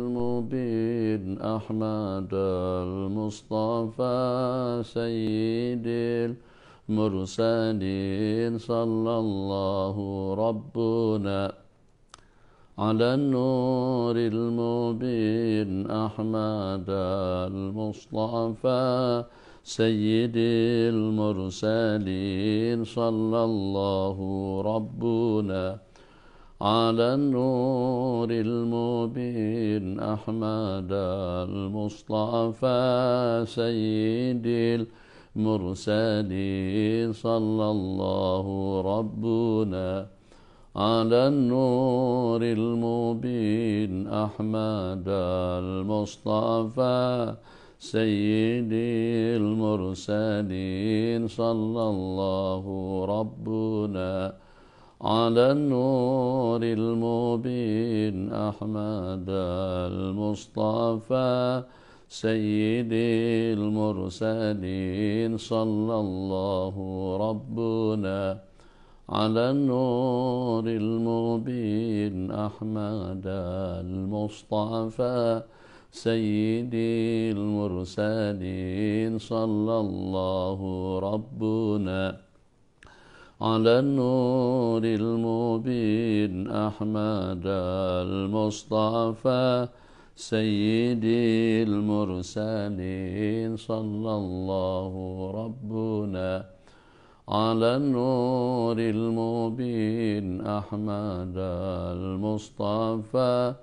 المبين أحمد المصطفى سيد المرسلين صلى الله ربنا على النور المبين أحمد المصطفى سيد المرسلين صلى الله ربنا على النور المبين أحمد المصطفى سيد المرسلين صلى الله ربنا على النور المبين أحمد المصطفى سيد المرسلين صلى الله ربنا على النور المبين أحمد المصطفى سيد المرسلين صلى الله ربنا على النور المبين أحمد المصطفى سيد المرسلين صلى الله ربنا على النور المبين أحمد المصطفى سيدي المرسلين صلى الله ربنا على النور المبين أحمد المصطفى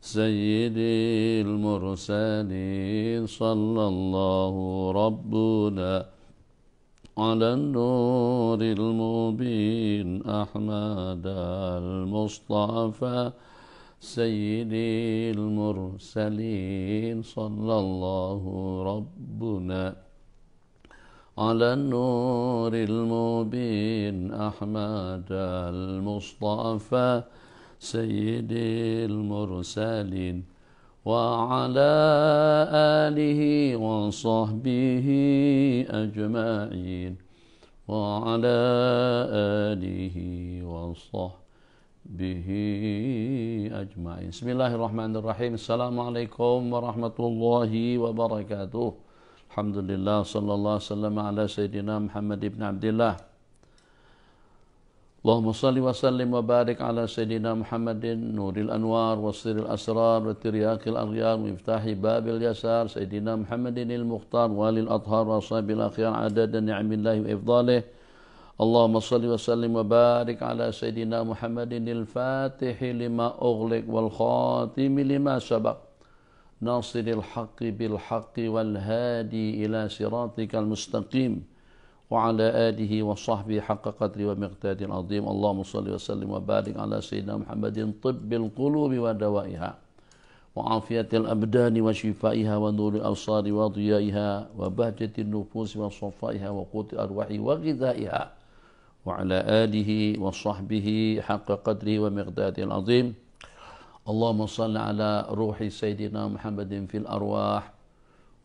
سيدي المرسلين صلى الله ربنا على النور المبين أحمد المصطفى سيدي المرسلين صلى الله ربنا على النور المبين أحمد المصطفى سيدي المرسلين وعلى آله وصحبه أجمعين وعلى آله وصحبه أجمعين بسم الله الرحمن الرحيم السلام عليكم ورحمة الله وبركاته الحمد لله صلى الله وسلم على سيدنا محمد بن عبد الله اللهم صل وسلم وبارك على سيدنا محمد نور الأنوار وسر الأسرار وترياق الأغيار مفتاح باب اليسار سيدنا محمد المختار والي الأطهار وأصحاب الأخيار عدد نعم الله وإفضاله اللهم صل وسلم وبارك على سيدنا محمد الفاتح لما أغلق والخاتم لما سبق ناصر الحق بالحق والهادي إلى صراطك المستقيم وعلى آله وصحبه حق قدر ومقتاد عظيم اللهم صل وسلم وبارك على سيدنا محمد طب القلوب ودوائها وعافية الأبدان وشفائها ونور الأبصار وضيائها وبهجة النفوس وصفائها وقوت الأرواح وغذائها وعلى آله وصحبه حق قدره ومقداره العظيم اللهم صل على روح سيدنا محمد في الأرواح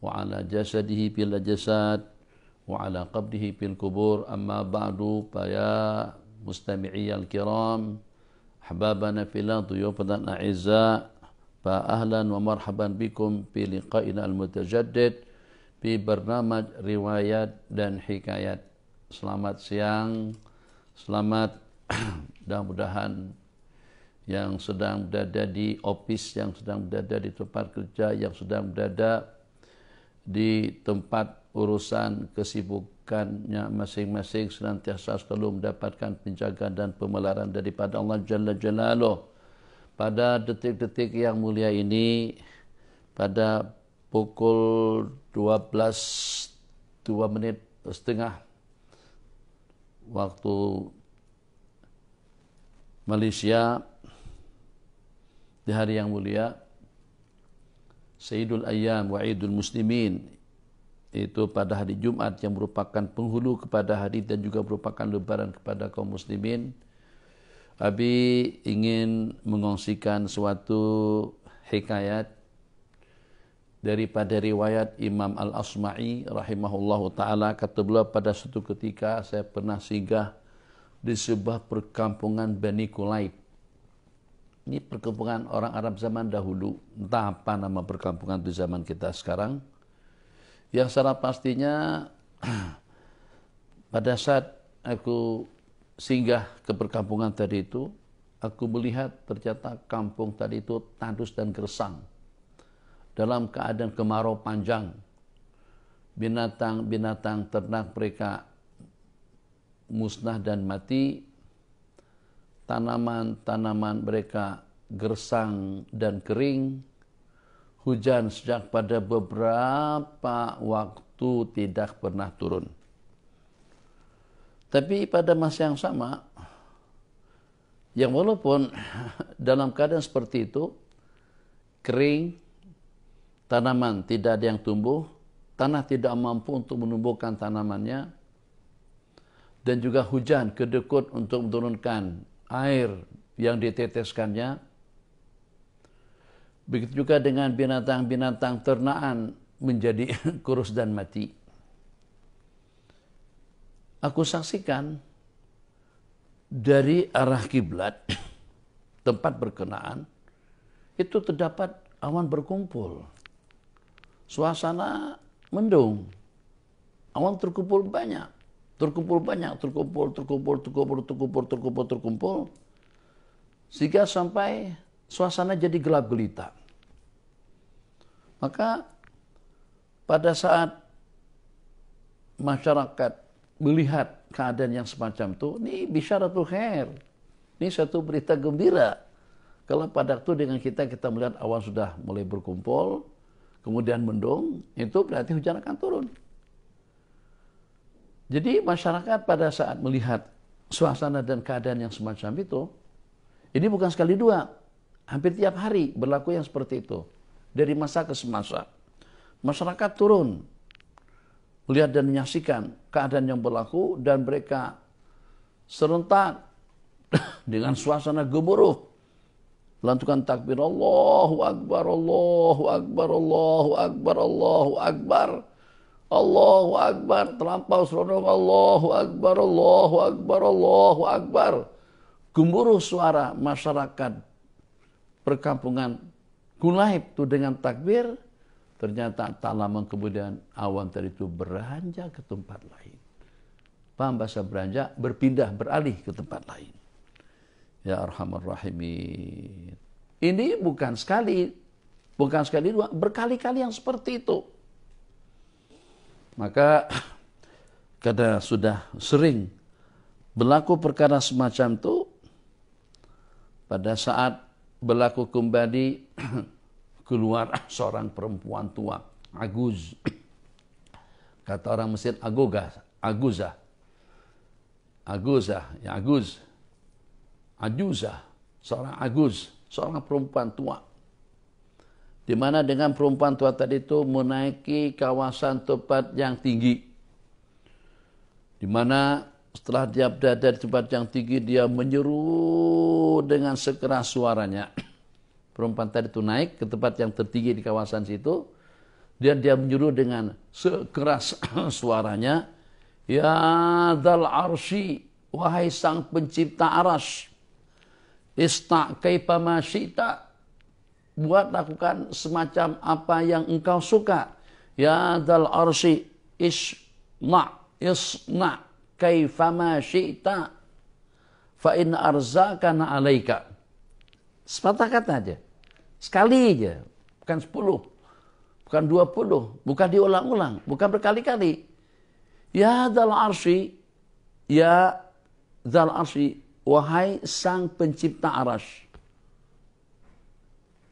وعلى جسده في الأجساد وعلى قبره في القبور أما بعد فيا مستمعي الكرام أحبابنا في الله ضيوفنا الأعزاء فأهلا ومرحبا بكم في لقائنا المتجدد في برنامج روايات dan hikayat selamat siang selamat mudah-mudahan yang sedang berada di office, yang sedang berada di tempat kerja, yang sedang berada di tempat urusan kesibukannya masing-masing senantiasa selalu mendapatkan penjagaan dan pemelaran daripada Allah Jalla Jalaluh. Pada detik-detik yang mulia ini, pada pukul 12 2 menit setengah waktu Malaysia di hari yang mulia Sayyidul Ayyam wa Idul Muslimin itu pada hari Jumat yang merupakan penghulu kepada hari dan juga merupakan lebaran kepada kaum muslimin Abi ingin mengongsikan suatu hikayat daripada riwayat Imam Al-Asma'i rahimahullahu taala kata beliau pada suatu ketika saya pernah singgah di sebuah perkampungan Bani Kulaib ini perkampungan orang Arab zaman dahulu entah apa nama perkampungan di zaman kita sekarang yang secara pastinya pada saat aku singgah ke perkampungan tadi itu, aku melihat ternyata kampung tadi itu tandus dan gersang. Dalam keadaan kemarau panjang, binatang-binatang ternak mereka musnah dan mati, tanaman-tanaman mereka gersang dan kering, hujan sejak pada beberapa waktu tidak pernah turun. Tapi pada masa yang sama, yang walaupun dalam keadaan seperti itu, kering, tanaman tidak ada yang tumbuh, tanah tidak mampu untuk menumbuhkan tanamannya, dan juga hujan kedekut untuk menurunkan air yang diteteskannya, Begitu juga dengan binatang-binatang ternaan menjadi kurus dan mati. Aku saksikan dari arah kiblat tempat berkenaan itu terdapat awan berkumpul. Suasana mendung. Awan terkumpul banyak, terkumpul banyak, terkumpul, terkumpul, terkumpul, terkumpul, terkumpul, terkumpul. terkumpul. Sehingga sampai suasana jadi gelap gelita. Maka pada saat masyarakat melihat keadaan yang semacam itu, ini tuh khair. Ini satu berita gembira. Kalau pada waktu dengan kita, kita melihat awan sudah mulai berkumpul, kemudian mendung, itu berarti hujan akan turun. Jadi masyarakat pada saat melihat suasana dan keadaan yang semacam itu, ini bukan sekali dua, Hampir tiap hari berlaku yang seperti itu. Dari masa ke semasa. Masyarakat turun. lihat dan menyaksikan keadaan yang berlaku dan mereka serentak dengan suasana gemuruh lantukan takbir Allahu Akbar, Allahu Akbar, Allahu Akbar, Allahu Akbar, Allahu Akbar, terlampau seronok Allahu Akbar, Allahu Akbar, Allahu Akbar. Gemuruh suara masyarakat perkampungan Kulaib itu dengan takbir, ternyata tak lama kemudian awan tadi itu beranjak ke tempat lain. Paham bahasa beranjak? Berpindah, beralih ke tempat lain. Ya Arhamar Rahimin. Ini bukan sekali, bukan sekali dua, berkali-kali yang seperti itu. Maka karena sudah sering berlaku perkara semacam itu, pada saat berlaku kembali keluar seorang perempuan tua, Aguz. Kata orang Mesir, Agoga, Aguza. Aguza, ya Aguz. Ajuza, seorang Aguz, seorang perempuan tua. Di mana dengan perempuan tua tadi itu menaiki kawasan tempat yang tinggi. Di mana setelah dia berada di tempat yang tinggi, dia menyeru dengan sekeras suaranya. Perempuan tadi itu naik ke tempat yang tertinggi di kawasan situ. Dan dia menyeru dengan sekeras suaranya. Ya dal arsi, wahai sang pencipta aras. Ista kaifama Buat lakukan semacam apa yang engkau suka. Ya dal arsi, isma, isma kaifama syi'ta fa in arzakana alaika. Sepatah kata aja. Sekali aja. Bukan sepuluh. Bukan dua puluh. Bukan diulang-ulang. Bukan berkali-kali. Ya dal arsi Ya dal arsi Wahai sang pencipta arash.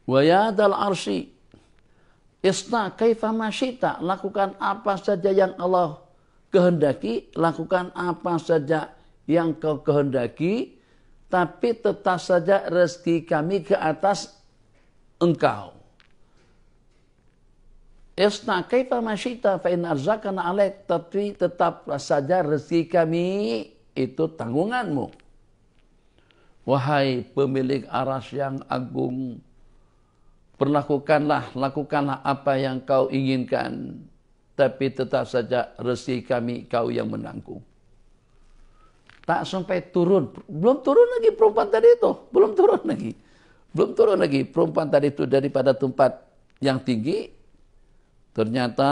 Wa ya dal arsi, Isna kaifa masyita. Lakukan apa saja yang Allah kehendaki lakukan apa saja yang kau kehendaki, tapi tetap saja rezeki kami ke atas engkau. Esna kaifa masyita fa in arzakana alaik tapi tetap saja rezeki kami itu tanggunganmu. Wahai pemilik aras yang agung, perlakukanlah, lakukanlah apa yang kau inginkan tapi tetap saja rezeki kami kau yang menanggung. Tak sampai turun, belum turun lagi perempuan tadi itu, belum turun lagi. Belum turun lagi perempuan tadi itu daripada tempat yang tinggi, ternyata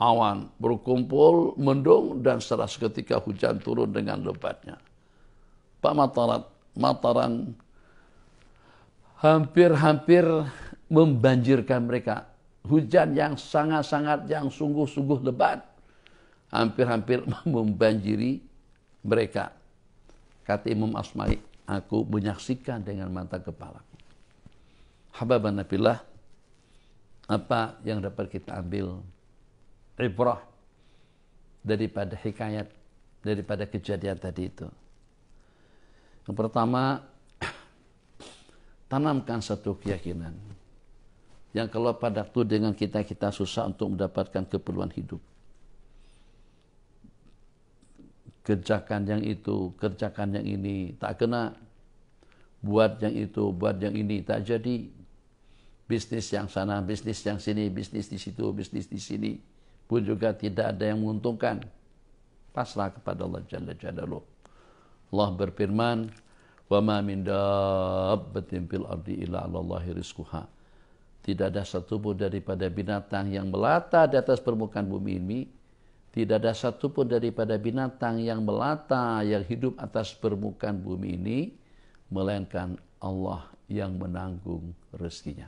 awan berkumpul, mendung, dan setelah seketika hujan turun dengan lebatnya. Pak Matarat, Mataran hampir-hampir membanjirkan mereka hujan yang sangat-sangat yang sungguh-sungguh lebat hampir-hampir membanjiri mereka. Kata Imam Asma'i, aku menyaksikan dengan mata kepala. Hababan Nabilah, apa yang dapat kita ambil ibrah daripada hikayat, daripada kejadian tadi itu. Yang pertama, tanamkan satu keyakinan yang kalau pada waktu dengan kita kita susah untuk mendapatkan keperluan hidup. Kerjakan yang itu, kerjakan yang ini, tak kena. Buat yang itu, buat yang ini, tak jadi. Bisnis yang sana, bisnis yang sini, bisnis di situ, bisnis di sini. Pun juga tidak ada yang menguntungkan. Pasrah kepada Allah Jalla Jalaluh. Allah berfirman, "Wa ma min dabbatin fil ardi illa 'ala Allahi rizquha." Tidak ada satupun daripada binatang yang melata di atas permukaan bumi ini. Tidak ada satupun daripada binatang yang melata yang hidup atas permukaan bumi ini. Melainkan Allah yang menanggung rezekinya.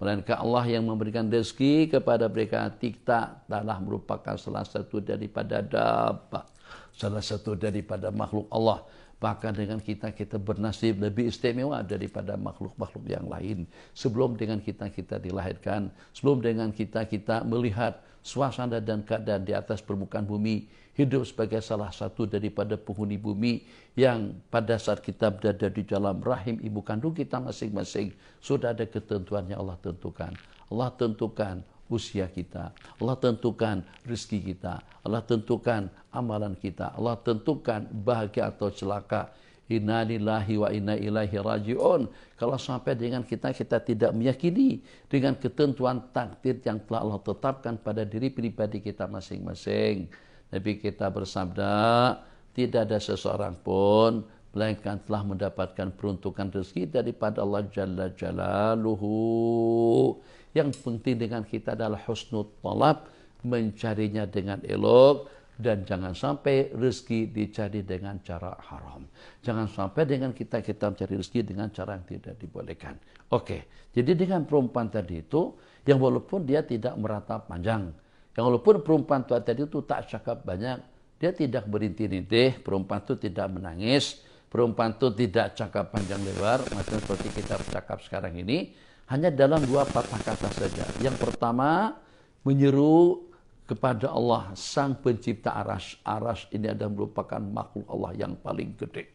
Melainkan Allah yang memberikan rezeki kepada mereka tikta. Tanah merupakan salah satu daripada dapat. Salah satu daripada makhluk Allah bahkan dengan kita kita bernasib lebih istimewa daripada makhluk-makhluk yang lain. Sebelum dengan kita kita dilahirkan, sebelum dengan kita kita melihat suasana dan keadaan di atas permukaan bumi, hidup sebagai salah satu daripada penghuni bumi yang pada saat kita berada di dalam rahim ibu kandung kita masing-masing sudah ada ketentuannya Allah tentukan. Allah tentukan usia kita. Allah tentukan rezeki kita. Allah tentukan amalan kita. Allah tentukan bahagia atau celaka. Inna lillahi wa inna ilaihi raji'un. Kalau sampai dengan kita, kita tidak meyakini dengan ketentuan takdir yang telah Allah tetapkan pada diri pribadi kita masing-masing. Nabi kita bersabda, tidak ada seseorang pun melainkan telah mendapatkan peruntukan rezeki daripada Allah Jalla Jalaluhu. Yang penting dengan kita adalah husnul talab, mencarinya dengan elok, dan jangan sampai rezeki dicari dengan cara haram. Jangan sampai dengan kita kita mencari rezeki dengan cara yang tidak dibolehkan. Oke, jadi dengan perempuan tadi itu, yang walaupun dia tidak merata panjang, yang walaupun perempuan tua tadi itu tak cakap banyak, dia tidak berintih-intih, perempuan itu tidak menangis, perempuan itu tidak cakap panjang lebar, macam seperti kita bercakap sekarang ini, hanya dalam dua patah kata saja. Yang pertama, menyeru kepada Allah, Sang Pencipta Aras. Aras ini adalah merupakan makhluk Allah yang paling gede.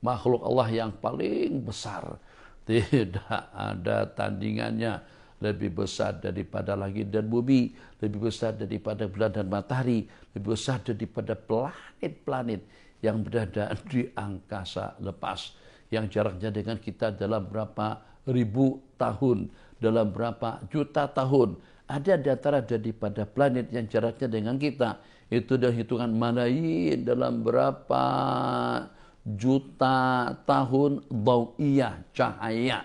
Makhluk Allah yang paling besar. Tidak ada tandingannya lebih besar daripada langit dan bumi, lebih besar daripada bulan dan matahari, lebih besar daripada planet-planet yang berada di angkasa lepas yang jaraknya dengan kita dalam berapa ribu tahun, dalam berapa juta tahun. Ada di antara daripada planet yang jaraknya dengan kita itu dalam hitungan malayin dalam berapa juta tahun dau'iyah cahaya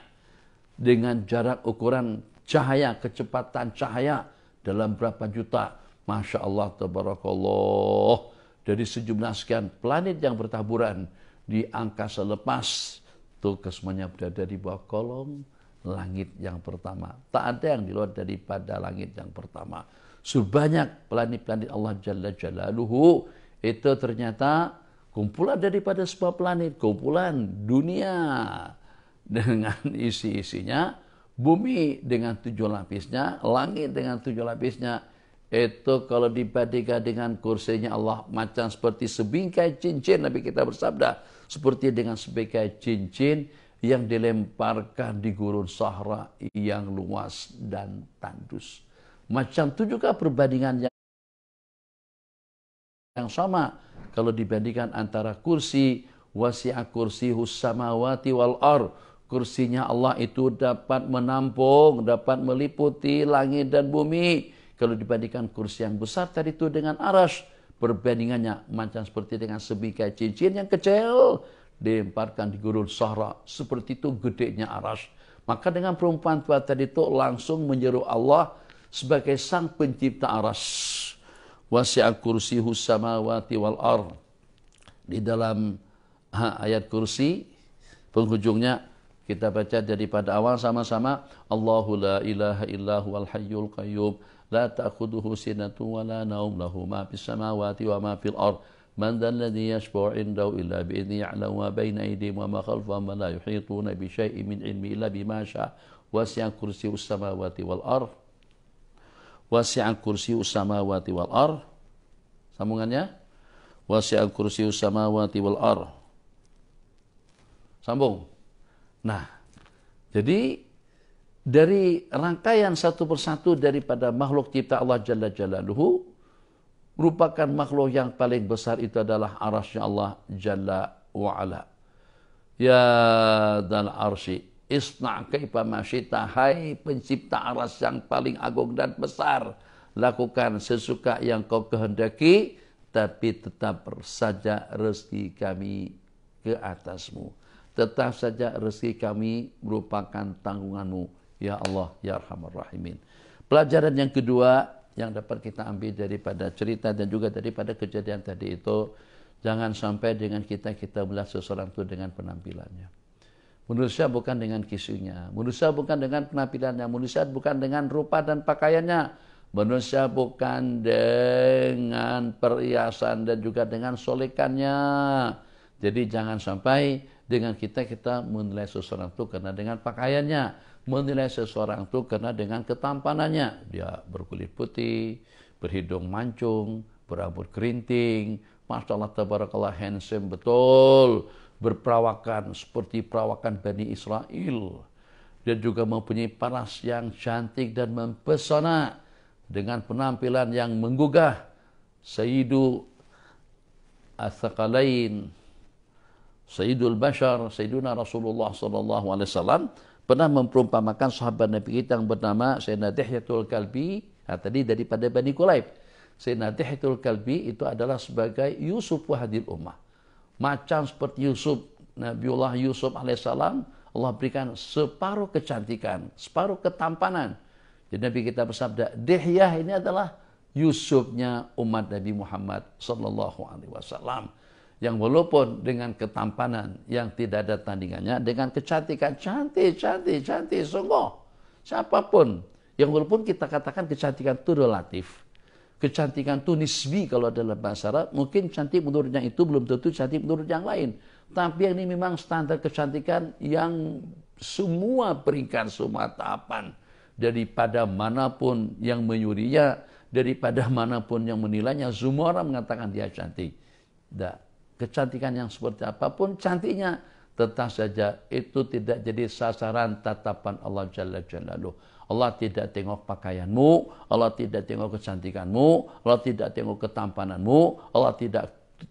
dengan jarak ukuran cahaya, kecepatan cahaya dalam berapa juta. Masya Allah, tabarakallah dari sejumlah sekian planet yang bertaburan di angkasa lepas tuh kesemuanya berada di bawah kolong langit yang pertama. Tak ada yang di luar daripada langit yang pertama. Sebanyak planet-planet Allah Jalla Jalaluhu itu ternyata kumpulan daripada sebuah planet, kumpulan dunia dengan isi-isinya, bumi dengan tujuh lapisnya, langit dengan tujuh lapisnya, itu kalau dibandingkan dengan kursinya Allah macam seperti sebingkai cincin Nabi kita bersabda seperti dengan sebingkai cincin yang dilemparkan di gurun sahara yang luas dan tandus. Macam itu juga perbandingan yang, yang sama kalau dibandingkan antara kursi wasi'a kursi husamawati wal ar kursinya Allah itu dapat menampung, dapat meliputi langit dan bumi kalau dibandingkan kursi yang besar tadi itu dengan aras, perbandingannya macam seperti dengan sebikai cincin yang kecil dilemparkan di gurun sahra. Seperti itu gedenya aras. Maka dengan perempuan tua tadi itu langsung menyeru Allah sebagai sang pencipta aras. Wasi'a kursi samawati wal ar. Di dalam ayat kursi, penghujungnya kita baca daripada awal sama-sama Allahu la ilaha illahu al hayyul qayyum لا تأخذه سنة ولا نوم له ما في السماوات وما في الأرض من ذا الذي يشفع عنده إلا بإذن يعلم ما بين أيديهم وما خلفهم ولا يحيطون بشيء من علم إلا بما شاء وسع كرسي السماوات والأرض وسع كرسي السماوات والأرض sambungannya wasi'a كرسي السماوات والأرض ar sambung nah jadi dari rangkaian satu persatu daripada makhluk cipta Allah Jalla Jalaluhu merupakan makhluk yang paling besar itu adalah arasnya Allah Jalla wa'ala. Ya dal arsi isna kaifa masyita hai pencipta aras yang paling agung dan besar lakukan sesuka yang kau kehendaki tapi tetap saja rezeki kami ke atasmu tetap saja rezeki kami merupakan tanggunganmu Ya Allah, Ya Arhamar Rahimin. Pelajaran yang kedua yang dapat kita ambil daripada cerita dan juga daripada kejadian tadi itu, jangan sampai dengan kita kita melihat seseorang itu dengan penampilannya. Manusia bukan dengan kisunya, manusia bukan dengan penampilannya, manusia bukan dengan rupa dan pakaiannya, manusia bukan dengan perhiasan dan juga dengan solekannya jadi jangan sampai dengan kita kita menilai seseorang itu karena dengan pakaiannya, menilai seseorang itu karena dengan ketampanannya. Dia berkulit putih, berhidung mancung, berambut kerinting, Masya Allah tabarakallah handsome betul, berperawakan seperti perawakan Bani Israel. Dia juga mempunyai paras yang cantik dan mempesona dengan penampilan yang menggugah. Sayyidu Asakalain Sayyidul Bashar, Sayyiduna Rasulullah sallallahu alaihi wasallam pernah memperumpamakan sahabat Nabi kita yang bernama Sayyidina Dihyatul Kalbi, nah, tadi daripada Bani Kulaib. Sayyidina Dihyatul Kalbi itu adalah sebagai Yusuf wahadil ummah. macam seperti Yusuf, Nabiullah Yusuf alaihissalam, Allah berikan separuh kecantikan, separuh ketampanan. Jadi Nabi kita bersabda, Dihyah ini adalah Yusufnya umat Nabi Muhammad sallallahu alaihi wasallam yang walaupun dengan ketampanan yang tidak ada tandingannya, dengan kecantikan cantik, cantik, cantik, sungguh. Siapapun yang walaupun kita katakan kecantikan itu relatif, kecantikan itu nisbi kalau dalam bahasa Arab, mungkin cantik menurutnya itu belum tentu cantik menurut yang lain. Tapi yang ini memang standar kecantikan yang semua peringkat, semua tahapan daripada manapun yang menyurinya, daripada manapun yang menilainya, semua orang mengatakan dia cantik. Tidak kecantikan yang seperti apapun cantiknya tetap saja itu tidak jadi sasaran tatapan Allah Jalla Jalaluh. Allah tidak tengok pakaianmu, Allah tidak tengok kecantikanmu, Allah tidak tengok ketampananmu, Allah tidak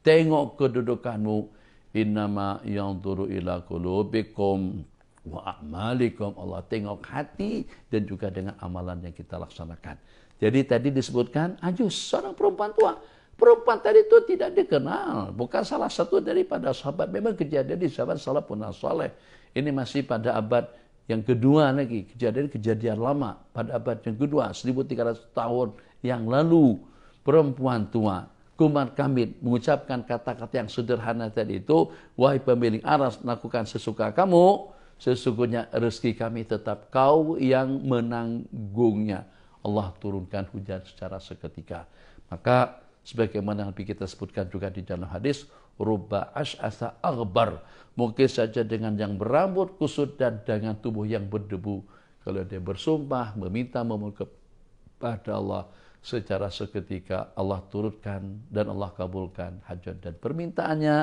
tengok kedudukanmu. Innama yang turu ila kulubikum wa a'malikum. Allah tengok hati dan juga dengan amalan yang kita laksanakan. Jadi tadi disebutkan, Ajus, seorang perempuan tua Perempuan tadi itu tidak dikenal, bukan salah satu daripada sahabat. Memang kejadian di zaman salafun saleh. Ini masih pada abad yang kedua lagi, kejadian-kejadian lama pada abad yang kedua, 1300 tahun yang lalu. Perempuan tua, Kumar Kamit mengucapkan kata-kata yang sederhana tadi itu, wahai pemilik aras, lakukan sesuka kamu, sesungguhnya rezeki kami tetap kau yang menanggungnya. Allah turunkan hujan secara seketika. Maka sebagaimana Nabi kita sebutkan juga di dalam hadis rubba asa aghbar mungkin saja dengan yang berambut kusut dan dengan tubuh yang berdebu kalau dia bersumpah meminta memohon kepada Allah secara seketika Allah turutkan dan Allah kabulkan hajat dan permintaannya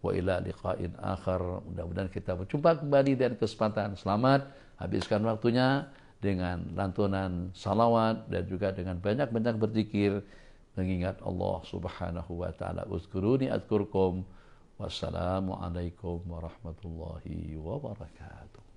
wa ila liqa'in akhar mudah-mudahan kita berjumpa kembali dan kesempatan selamat habiskan waktunya dengan lantunan salawat dan juga dengan banyak-banyak berzikir mengingat Allah Subhanahu wa taala. Uzkuruni adkurkum. Wassalamualaikum warahmatullahi wabarakatuh.